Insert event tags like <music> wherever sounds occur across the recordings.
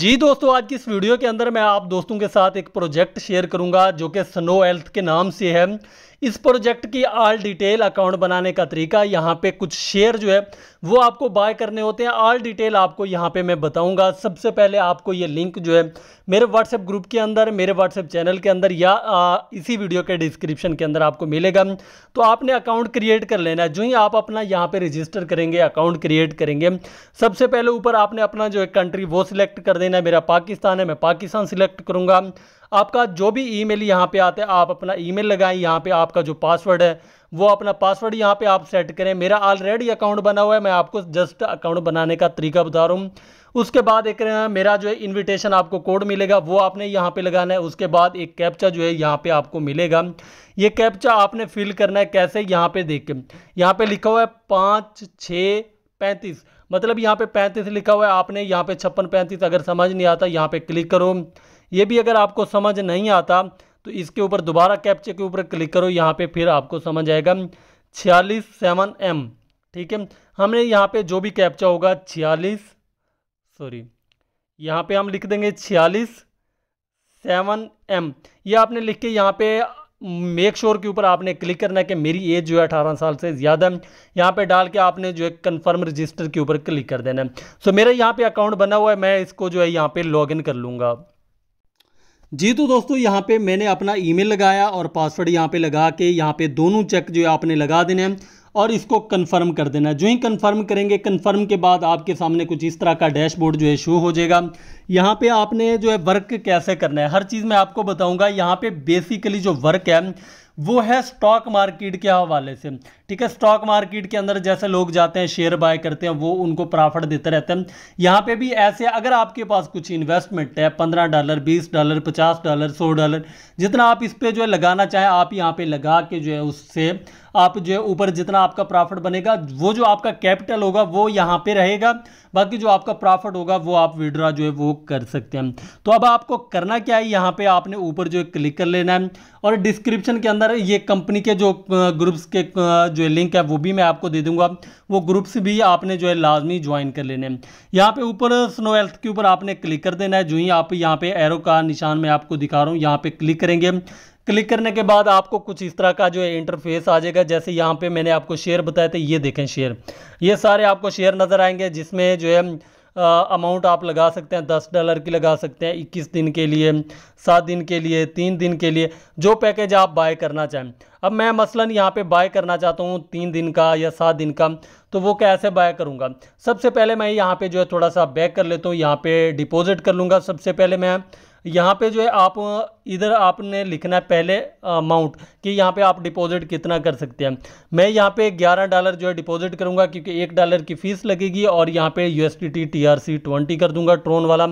जी दोस्तों आज की इस वीडियो के अंदर मैं आप दोस्तों के साथ एक प्रोजेक्ट शेयर करूंगा जो कि स्नो हेल्थ के नाम से है इस प्रोजेक्ट की आल डिटेल अकाउंट बनाने का तरीका यहाँ पे कुछ शेयर जो है वो आपको बाय करने होते हैं आल डिटेल आपको यहाँ पे मैं बताऊंगा सबसे पहले आपको ये लिंक जो है मेरे व्हाट्सएप ग्रुप के अंदर मेरे व्हाट्सएप चैनल के अंदर या आ, इसी वीडियो के डिस्क्रिप्शन के अंदर आपको मिलेगा तो आपने अकाउंट क्रिएट कर लेना है जो ही आप अपना यहाँ पर रजिस्टर करेंगे अकाउंट क्रिएट करेंगे सबसे पहले ऊपर आपने अपना जो है कंट्री वो सिलेक्ट कर देना मेरा पाकिस्तान है मैं पाकिस्तान सिलेक्ट करूँगा आपका जो भी ईमेल यहाँ पर आता है आप अपना ईमेल लगाएं यहाँ पे आपका जो पासवर्ड है वो अपना पासवर्ड यहाँ पे आप सेट करें मेरा ऑलरेडी अकाउंट बना हुआ है मैं आपको जस्ट अकाउंट बनाने का तरीका बता रहा हूँ उसके बाद एक मेरा जो है इन्विटेशन आपको कोड मिलेगा वो आपने यहाँ पे लगाना है उसके बाद एक कैप्चा जो है यहाँ पे आपको मिलेगा ये कैप्चा आपने फिल करना है कैसे यहाँ पे देख के यहाँ पे लिखा हुआ है पाँच छः पैंतीस मतलब यहाँ पे पैंतीस लिखा हुआ है आपने यहाँ पे छप्पन पैंतीस अगर समझ नहीं आता यहाँ पे क्लिक करो ये भी अगर आपको समझ नहीं आता तो इसके ऊपर दोबारा कैप्चे के ऊपर क्लिक करो यहाँ पे फिर आपको समझ आएगा छियालीस सेवन एम ठीक है हमने यहाँ पे जो भी कैप्चा होगा छियालीस सॉरी यहाँ पे हम लिख देंगे छियालीस सेवन एम ये आपने लिख के यहाँ पे मेक श्योर के ऊपर आपने क्लिक करना है कि मेरी एज जो है अठारह साल से ज़्यादा यहाँ पे डाल के आपने जो है कन्फर्म रजिस्टर के ऊपर क्लिक कर देना है सो so, मेरा यहाँ पे अकाउंट बना हुआ है मैं इसको जो है यहाँ पे लॉगिन कर लूँगा जी तो दोस्तों यहाँ पे मैंने अपना ईमेल लगाया और पासवर्ड यहाँ पे लगा के यहाँ पे दोनों चेक जो है आपने लगा देने हैं और इसको कन्फर्म कर देना जो ही कन्फर्म करेंगे कन्फर्म के बाद आपके सामने कुछ इस तरह का डैशबोर्ड जो है शो हो जाएगा यहाँ पे आपने जो है वर्क कैसे करना है हर चीज़ मैं आपको बताऊँगा यहाँ पे बेसिकली जो वर्क है वो है स्टॉक मार्केट के हवाले से ठीक है स्टॉक मार्केट के अंदर जैसे लोग जाते हैं शेयर बाय करते हैं वो उनको प्रॉफिट देते रहते हैं यहाँ पे भी ऐसे अगर आपके पास कुछ इन्वेस्टमेंट है पंद्रह डॉलर बीस डॉलर पचास डॉलर सौ डॉलर जितना आप इस पर जो है लगाना चाहें आप यहाँ पे लगा के जो है उससे आप जो है ऊपर जितना आपका प्रॉफिट बनेगा वो जो आपका कैपिटल होगा वो यहाँ पे रहेगा बाकी जो आपका प्रॉफिट होगा वो आप विड्रा जो है वो कर सकते हैं तो अब आपको करना क्या है यहाँ पे आपने ऊपर जो है क्लिक कर लेना है और डिस्क्रिप्शन के अंदर ये कंपनी के जो ग्रुप्स के जो लिंक है वो भी मैं आपको दे दूंगा वो ग्रुप्स भी आपने जो है लाजमी ज्वाइन कर लेने हैं यहाँ पे ऊपर स्नो हेल्थ के ऊपर आपने क्लिक कर देना है जो ही आप यहाँ पे एरो का निशान मैं आपको दिखा रहा हूँ यहाँ पे क्लिक करेंगे क्लिक करने के बाद आपको कुछ इस तरह का जो है इंटरफेस आ जाएगा जैसे यहाँ पे मैंने आपको शेयर बताए थे ये देखें शेयर ये सारे आपको शेयर नज़र आएंगे जिसमें जो है अमाउंट आप लगा सकते हैं दस डॉलर की लगा सकते हैं इक्कीस दिन के लिए सात दिन के लिए तीन दिन के लिए जो पैकेज आप बाय करना चाहें अब मैं मसलन यहाँ पे बाय करना चाहता हूँ तीन दिन का या सात दिन का तो वो कैसे बाय करूँगा सबसे पहले मैं यहाँ पे जो है थोड़ा सा बैक कर लेता हूँ यहाँ पे डिपॉजिट कर लूँगा सबसे पहले मैं यहाँ पे जो है आप इधर आपने लिखना है पहले अमाउंट कि यहाँ पे आप डिपॉजिट कितना कर सकते हैं मैं यहाँ पे 11 डॉलर जो है डिपॉजिट करूँगा क्योंकि एक डॉलर की फ़ीस लगेगी और यहाँ पे U S T T T R C twenty कर दूँगा ट्रोन वाला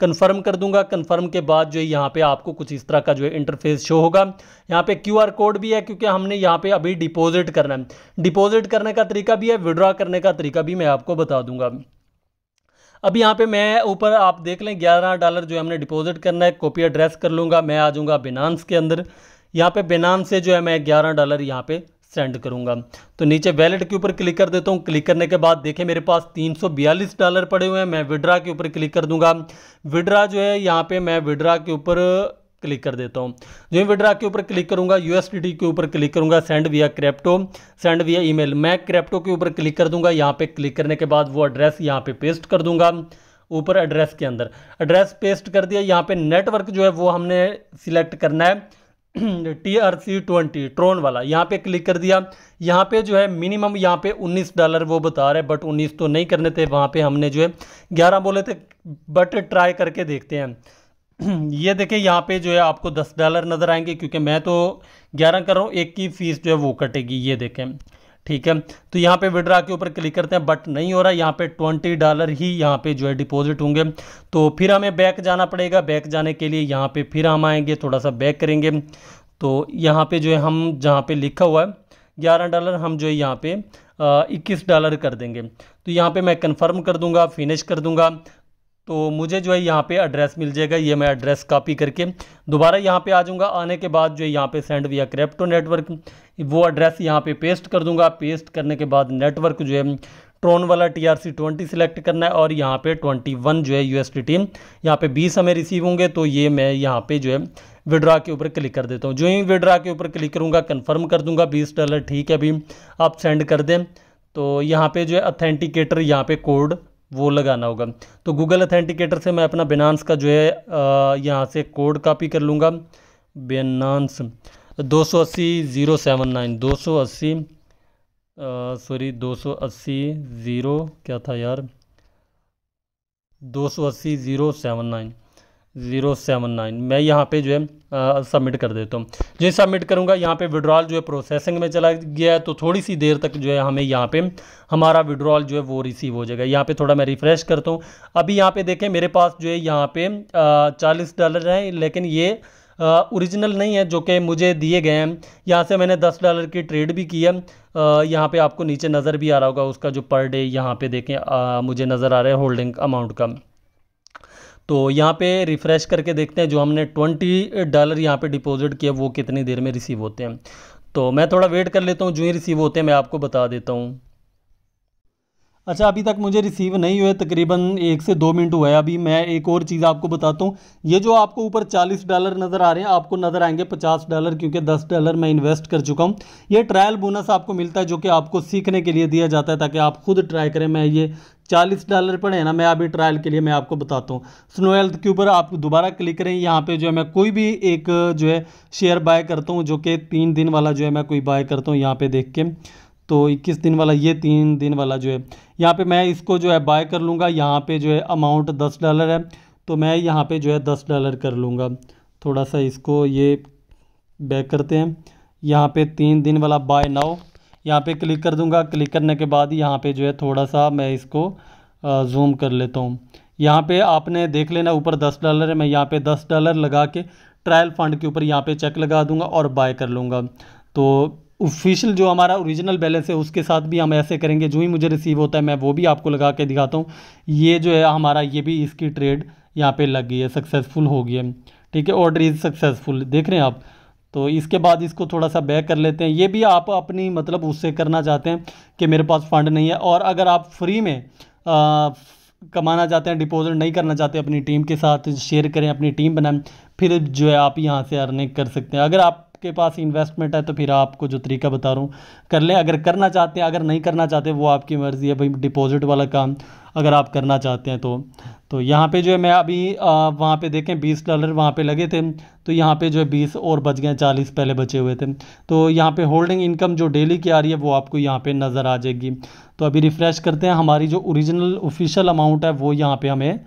कन्फर्म कर दूँगा कन्फर्म के बाद जो है यहाँ पर आपको कुछ इस तरह का जो है इंटरफेस शो होगा यहाँ पर क्यू आर कोड भी है क्योंकि हमने यहाँ पर अभी डिपॉजिट करना है डिपॉजिट करने का तरीका भी है विड्रॉ करने का तरीका भी मैं आपको बता दूंगा अब यहाँ पे मैं ऊपर आप देख लें ग्यारह डॉलर जो हमने डिपॉजिट करना है कॉपी एड्रेस कर लूँगा मैं आ जाऊँगा बिनांस के अंदर यहाँ पे बिनांस से जो है मैं ग्यारह डॉलर यहाँ पे सेंड करूँगा तो नीचे वैलेट के ऊपर क्लिक कर देता हूँ क्लिक करने के बाद देखें मेरे पास बयालीस डॉलर पड़े हुए हैं मैं विड्रा के ऊपर क्लिक कर दूँगा विड्रा जो है यहाँ पर मैं विड्रा के ऊपर क्लिक कर देता हूँ जो मैं विड्रा के ऊपर क्लिक करूँगा यूएसडीटी के ऊपर क्लिक करूँगा सेंड विया क्रैप्टो सेंड विया ईमेल मैं क्रैप्टो के ऊपर क्लिक कर दूंगा यहाँ पे क्लिक करने के बाद वो एड्रेस यहाँ पे पेस्ट कर दूंगा ऊपर एड्रेस के अंदर एड्रेस पेस्ट कर दिया यहाँ पे नेटवर्क जो है वो हमने सिलेक्ट करना है T R C twenty Tron वाला यहाँ पे क्लिक कर दिया यहाँ पे जो है मिनिमम यहाँ पे 19 डॉलर वो बता रहे बट 19 तो नहीं करने थे वहाँ पे हमने जो है 11 बोले थे बट ट्राई करके देखते हैं <clears throat> ये देखिए यहाँ पे जो है आपको दस डॉलर नज़र आएंगे क्योंकि मैं तो ग्यारह कर रहा हूँ एक की फ़ीस जो है वो कटेगी ये देखें ठीक है तो यहाँ पे विड्रा के ऊपर क्लिक करते हैं बट नहीं हो रहा यहाँ पे ट्वेंटी डॉलर ही यहाँ पे जो है डिपॉजिट होंगे तो फिर हमें बैक जाना पड़ेगा बैक जाने के लिए यहाँ पे फिर हम आएंगे थोड़ा सा बैक करेंगे तो यहाँ पर जो है हम जहाँ पे लिखा हुआ है ग्यारह डॉलर हम जो है यहाँ पे इक्कीस डॉलर कर देंगे तो यहाँ पे मैं कंफर्म कर दूंगा फिनिश कर दूंगा तो मुझे जो है यहाँ पे एड्रेस मिल जाएगा ये मैं एड्रेस कॉपी करके दोबारा यहाँ पे आ जाऊँगा आने के बाद जो है यहाँ पे सेंड विया क्रिप्टो नेटवर्क वो एड्रेस यहाँ पे पेस्ट कर दूँगा पेस्ट करने के बाद नेटवर्क जो है ट्रोन वाला T R C twenty select करना है और यहाँ पे ट्वेंटी वन जो है यू एस टी टीम यहाँ पे बीस हमें रिसीव होंगे तो ये मैं यहाँ पे जो है विड्रा के ऊपर क्लिक कर देता हूँ जो ही विड्रा के ऊपर क्लिक करूँगा कन्फर्म कर दूँगा बीस डॉलर ठीक है अभी आप सेंड कर दें तो यहाँ पे जो है अथेंटिकेटर यहाँ पे कोड वो लगाना होगा तो गूगल अथेंटिकेटर से मैं अपना बेनानस का जो है यहाँ से कोड कापी कर लूँगा बेनानस दो सौ अस्सी ज़ीरो सेवन नाइन दो सौ अस्सी सॉरी दो सौ अस्सी ज़ीरो क्या था यार दो सौ अस्सी zero seven nine zero seven nine मैं यहाँ पे जो है सबमिट कर देता हूँ जो सबमिट करूँगा यहाँ पे विड्रॉल जो है प्रोसेसिंग में चला गया है तो थोड़ी सी देर तक जो है हमें यहाँ पे हमारा विड्रॉल जो है वो रिसीव हो जाएगा यहाँ पे थोड़ा मैं रिफ़्रेश करता हूँ अभी यहाँ पे देखें मेरे पास जो है यहाँ पे चालीस डॉलर हैं लेकिन ये ओरिजिनल नहीं है जो कि मुझे दिए गए हैं यहाँ से मैंने दस डॉलर की ट्रेड भी की है यहाँ पर आपको नीचे नज़र भी आ रहा होगा उसका जो पर डे यहाँ पे देखें आ, मुझे नज़र आ रहा है होल्डिंग अमाउंट का तो यहाँ पे रिफ़्रेश करके देखते हैं जो हमने ट्वेंटी डॉलर यहाँ पे डिपॉजिट किया वो कितनी देर में रिसीव होते हैं तो मैं थोड़ा वेट कर लेता हूँ जो ही रिसीव होते हैं मैं आपको बता देता हूँ अच्छा अभी तक मुझे रिसीव नहीं हुए तकरीबन एक से दो मिनट हुआ है अभी मैं एक और चीज़ आपको बताता हूँ ये जो आपको ऊपर चालीस डॉलर नज़र आ रहे हैं आपको नज़र आएंगे पचास डॉलर क्योंकि दस डॉलर मैं इन्वेस्ट कर चुका हूँ ये ट्रायल बोनस आपको मिलता है जो कि आपको सीखने के लिए दिया जाता है ताकि आप खुद ट्राई करें मैं ये चालीस डॉलर पर है ना मैं अभी ट्रायल के लिए मैं आपको बताता हूँ स्नो हेल्थ के ऊपर आप दोबारा क्लिक करें यहाँ पे जो है मैं कोई भी एक जो है शेयर बाय करता हूँ जो कि तीन दिन वाला जो है मैं कोई बाय करता हूँ यहाँ पे देख के तो 21 दिन वाला ये तीन दिन वाला जो है यहाँ पे मैं इसको जो है बाय कर लूँगा यहाँ पे जो है अमाउंट दस डॉलर है तो मैं यहाँ पे जो है दस डॉलर कर लूँगा थोड़ा सा इसको ये बैक करते हैं यहाँ पे तीन दिन वाला बाय नाउ यहाँ पे क्लिक कर दूँगा क्लिक करने के बाद यहाँ पे जो है थोड़ा सा मैं इसको जूम कर लेता हूँ यहाँ पर आपने देख लेना ऊपर दस डॉलर है मैं यहाँ पर दस डॉलर लगा के ट्रायल फंड के ऊपर यहाँ पे चेक लगा दूँगा और बाय कर लूँगा तो ऑफिशियल जो हमारा ओरिजिनल बैलेंस है उसके साथ भी हम ऐसे करेंगे जो ही मुझे रिसीव होता है मैं वो भी आपको लगा के दिखाता हूँ ये जो है हमारा ये भी इसकी ट्रेड यहाँ पे लग गई है सक्सेसफुल हो गई है ठीक है ऑर्डर इज़ सक्सेसफुल देख रहे हैं आप तो इसके बाद इसको थोड़ा सा बैक कर लेते हैं ये भी आप अपनी मतलब उससे करना चाहते हैं कि मेरे पास फ़ंड नहीं है और अगर आप फ्री में आ, कमाना चाहते हैं डिपॉजिट नहीं करना चाहते अपनी टीम के साथ शेयर करें अपनी टीम बनाएं फिर जो है आप यहाँ से अर्निंग कर सकते हैं अगर आप आपके पास इन्वेस्टमेंट है तो फिर आपको जो तरीका बता रहा हूँ कर लें अगर करना चाहते हैं अगर नहीं करना चाहते वो आपकी मर्ज़ी है भाई डिपॉजिट वाला काम अगर आप करना चाहते हैं तो तो यहाँ पे जो है मैं अभी वहाँ पे देखें बीस डॉलर वहाँ पे लगे थे तो यहाँ पे जो है बीस और बच गए चालीस पहले बचे हुए थे तो यहाँ पे होल्डिंग इनकम जो डेली की आ रही है वो आपको यहाँ पे नज़र आ जाएगी तो अभी रिफ़्रेश करते हैं हमारी जो ओरिजिनल ऑफिशियल अमाउंट है वो यहाँ पर हमें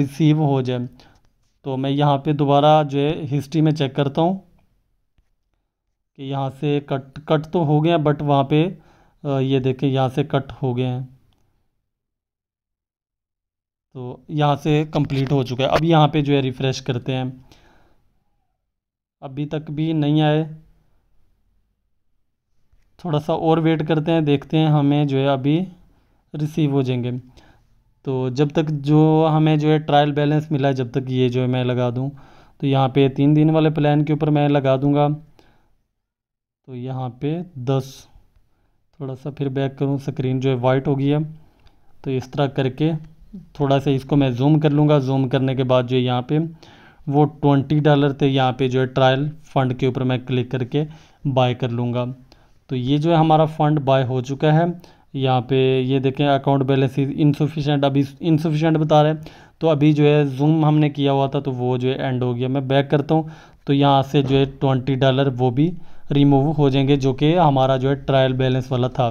रिसीव हो जाए तो मैं यहाँ पर दोबारा जो है हिस्ट्री में चेक करता हूँ कि यहाँ से कट कट तो हो गए हैं बट वहाँ पे ये देखें यहाँ से कट हो गए हैं तो यहाँ से कंप्लीट हो चुका है अब यहाँ पे जो है रिफ़्रेश करते हैं अभी तक भी नहीं आए थोड़ा सा और वेट करते हैं देखते हैं हमें जो है अभी रिसीव हो जाएंगे तो जब तक जो हमें जो है ट्रायल बैलेंस मिला है जब तक ये जो है मैं लगा दूँ तो यहाँ पे तीन दिन वाले प्लान के ऊपर मैं लगा दूँगा तो यहाँ पे दस थोड़ा सा फिर बैक करूँ स्क्रीन जो है वाइट गई है तो इस तरह करके थोड़ा सा इसको मैं जूम कर लूँगा जूम करने के बाद जो यहाँ पे वो ट्वेंटी डॉलर थे यहाँ पे जो है ट्रायल फ़ंड के ऊपर मैं क्लिक करके बाय कर लूँगा तो ये जो है हमारा फ़ंड बाय हो चुका है यहाँ पे ये देखें अकाउंट बैलेंस इनसफिशेंट अभी इनसफिशेंट बता रहे हैं तो अभी जो है जूम हमने किया हुआ था तो वो जो है एंड हो गया मैं बैक करता हूँ तो यहाँ से जो है ट्वेंटी डॉलर वो भी रिमूव हो जाएंगे जो कि हमारा जो है ट्रायल बैलेंस वाला था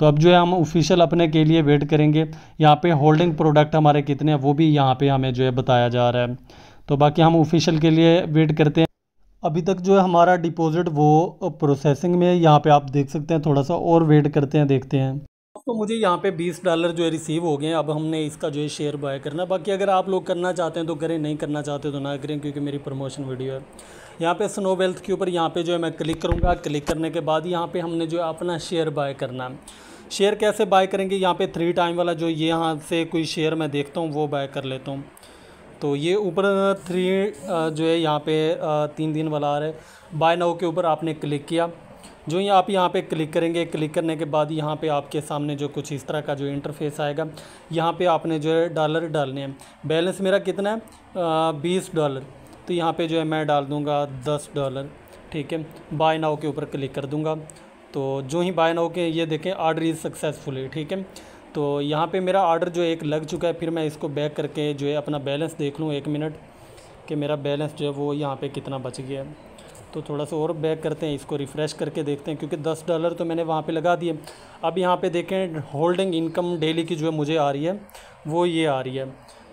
तो अब जो है हम ऑफिशियल अपने के लिए वेट करेंगे यहाँ पे होल्डिंग प्रोडक्ट हमारे कितने हैं वो भी यहाँ पे हमें जो है बताया जा रहा है तो बाकी हम ऑफिशियल के लिए वेट करते हैं अभी तक जो है हमारा डिपॉजिट वो प्रोसेसिंग में यहाँ पे आप देख सकते हैं थोड़ा सा और वेट करते हैं देखते हैं तो मुझे यहाँ पे 20 डॉलर जो है रिसीव हो गए अब हमने इसका जो है शेयर बाय करना बाकी अगर आप लोग करना चाहते हैं तो करें नहीं करना चाहते तो ना करें क्योंकि मेरी प्रमोशन वीडियो है यहाँ पे स्नो वेल्थ के ऊपर यहाँ पे जो है मैं क्लिक करूँगा क्लिक करने के बाद यहाँ पे हमने जो है अपना शेयर बाय करना है शेयर कैसे बाय करेंगे यहाँ पे थ्री टाइम वाला जो ये यहाँ से कोई शेयर मैं देखता हूँ वो बाय कर लेता हूँ तो ये ऊपर थ्री जो है यहाँ पे तीन दिन वाला आ रहा है बाय नाउ के ऊपर आपने क्लिक किया जो ये आप यहाँ पे क्लिक करेंगे क्लिक करने के बाद यहाँ पे आपके सामने जो कुछ इस तरह का जो इंटरफेस आएगा यहाँ पे आपने जो है डॉलर डालने हैं बैलेंस मेरा कितना है बीस डॉलर तो यहाँ पे जो है मैं डाल दूँगा दस डॉलर ठीक है बाय नाव के ऊपर क्लिक कर दूँगा तो जो ही बाय नाव के ये देखें आर्डर इज़ सक्सेसफुल ठीक है तो यहाँ पे मेरा आर्डर जो एक लग चुका है फिर मैं इसको बैक करके जो है अपना बैलेंस देख लूँ एक मिनट कि मेरा बैलेंस जो है वो यहाँ पर कितना बच गया है तो थोड़ा सा और बैक करते हैं इसको रिफ़्रेश करके देखते हैं क्योंकि दस डॉलर तो मैंने वहाँ पर लगा दिए अब यहाँ पर देखें होल्डिंग इनकम डेली की जो है मुझे आ रही है वो ये आ रही है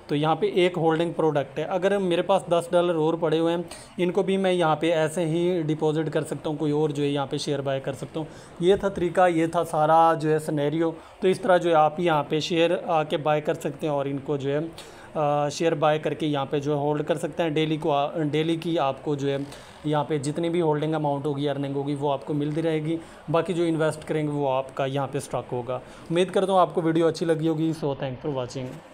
तो यहाँ पे एक होल्डिंग प्रोडक्ट है अगर मेरे पास दस डॉलर और पड़े हुए हैं इनको भी मैं यहाँ पे ऐसे ही डिपॉजिट कर सकता हूँ कोई और जो है यहाँ पे शेयर बाय कर सकता हूँ ये था तरीका ये था सारा जो है सनेरियो तो इस तरह जो है आप यहाँ पे शेयर आके बाय कर सकते हैं और इनको जो है शेयर बाय करके यहाँ पे जो है होल्ड कर सकते हैं डेली को डेली की आपको जो है यहाँ पे जितनी भी होल्डिंग अमाउंट होगी अर्निंग होगी वो आपको मिलती रहेगी बाकी जो इन्वेस्ट करेंगे वो आपका यहाँ पे स्टॉक होगा उम्मीद करता हूँ आपको वीडियो अच्छी लगी होगी सो थैंक फॉर वॉचिंग